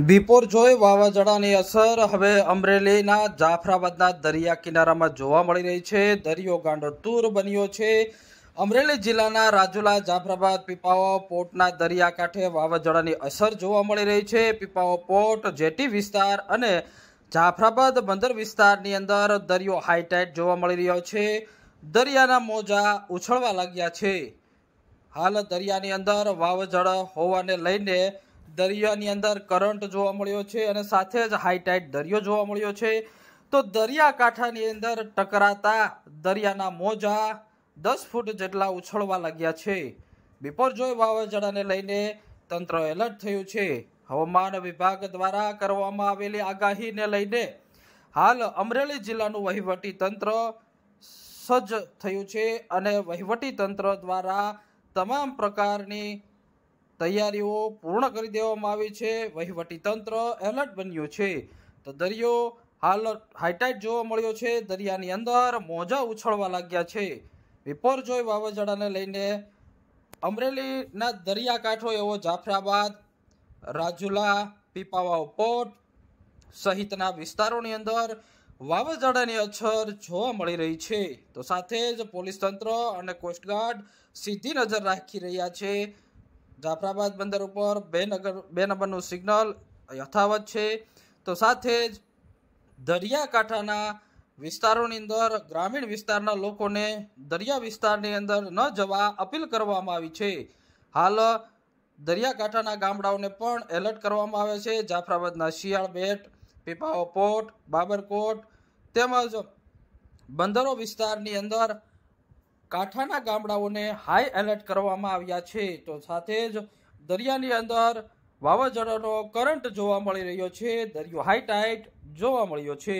બિપોરજોય વાવાઝોડાની અસર હવે અમરેલીના જાફરાબાદના દરિયા કિનારામાં જોવા મળી રહી છે દરિયો ગાંડો તૂર બન્યો છે અમરેલી જિલ્લાના રાજુલા જાફરાબાદ પીપાઓ પોર્ટના દરિયા કાંઠે વાવાઝોડાની અસર જોવા મળી રહી છે પીપાઓ પોર્ટ જેટી વિસ્તાર અને જાફરાબાદ બંદર વિસ્તારની અંદર દરિયો હાઈટાઈટ જોવા મળી રહ્યો છે દરિયાના મોજા ઉછળવા લાગ્યા છે હાલ દરિયાની અંદર વાવાઝોડા હોવાને લઈને દરિયાની અંદર કરંટ જોવા મળ્યો છે અને સાથે જ હાઈટાઈટ દરિયો જોવા મળ્યો છે તો દરિયાકાંઠાની અંદર ટકરાતા દરિયાના મોજા દસ ફૂટ જેટલા ઉછળવા લાગ્યા છે બિપરજોય વાવાઝોડાને લઈને તંત્ર એલર્ટ થયું છે હવામાન વિભાગ દ્વારા કરવામાં આવેલી આગાહીને લઈને હાલ અમરેલી જિલ્લાનું વહીવટી તંત્ર સજ્જ થયું છે અને વહીવટી તંત્ર દ્વારા તમામ પ્રકારની તૈયારીઓ પૂર્ણ કરી દેવામાં આવી છે વહીવટીતંત્ર એલર્ટ બન્યું છે તો દરિયો હાલ હાઇટાઇટ જોવા મળ્યો છે દરિયાની અંદર મોજા ઉછળવા લાગ્યા છે વિપરજોય વાવાઝોડાને લઈને અમરેલીના દરિયાકાંઠો એવો જાફરાબાદ રાજુલા પીપાવાવ પોર્ટ સહિતના વિસ્તારોની અંદર વાવાઝોડાની અછર જોવા મળી રહી છે તો સાથે જ પોલીસ તંત્ર અને કોસ્ટગાર્ડ સીધી નજર રાખી રહ્યા છે જાફરાબાદ બંદર ઉપર બે નગર બે નંબરનું સિગ્નલ યથાવત છે તો સાથે જ દરિયાકાંઠાના વિસ્તારોની અંદર ગ્રામીણ વિસ્તારના લોકોને દરિયા વિસ્તારની અંદર ન જવા અપીલ કરવામાં આવી છે હાલ દરિયાકાંઠાના ગામડાઓને પણ એલર્ટ કરવામાં આવે છે જાફરાબાદના શિયાળ બેટ પીપાઓ પોર્ટ બાબરકોટ તેમજ બંદરો વિસ્તારની અંદર કાંઠાના ગામડાઓને હાઈ એલર્ટ કરવામાં આવ્યા છે તો સાથે જ દરિયાની અંદર વાવાઝોડાનો કરંટ જોવા મળી રહ્યો છે દરિયો હાઈ ટાઈટ જોવા મળ્યો છે